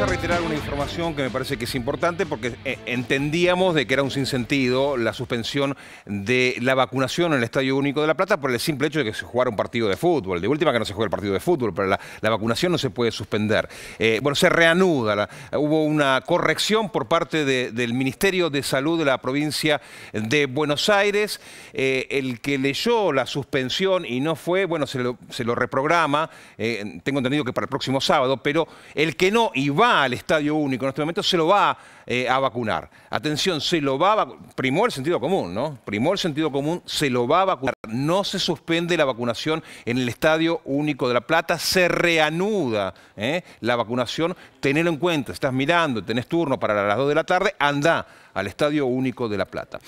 Vamos a reiterar una información que me parece que es importante porque eh, entendíamos de que era un sinsentido la suspensión de la vacunación en el Estadio Único de La Plata por el simple hecho de que se jugara un partido de fútbol. De última que no se juega el partido de fútbol, pero la, vacunación no se puede suspender. Eh, bueno, se reanuda. hubo una corrección por parte del Ministerio de Salud de la provincia de Buenos Aires. Eh, el que leyó la suspensión y no fue, bueno, se lo, reprograma. tengo entendido que para el próximo sábado, pero el que no y va al estadio único en este momento, se lo va eh, a vacunar. Atención, se lo va a Primó el sentido común, ¿no? Primó el sentido común, se lo va a vacunar. No se suspende la vacunación en el estadio único de La Plata, se reanuda ¿eh? la vacunación. Tenelo en cuenta, estás mirando, tenés turno para las 2 de la tarde, anda al estadio único de La Plata.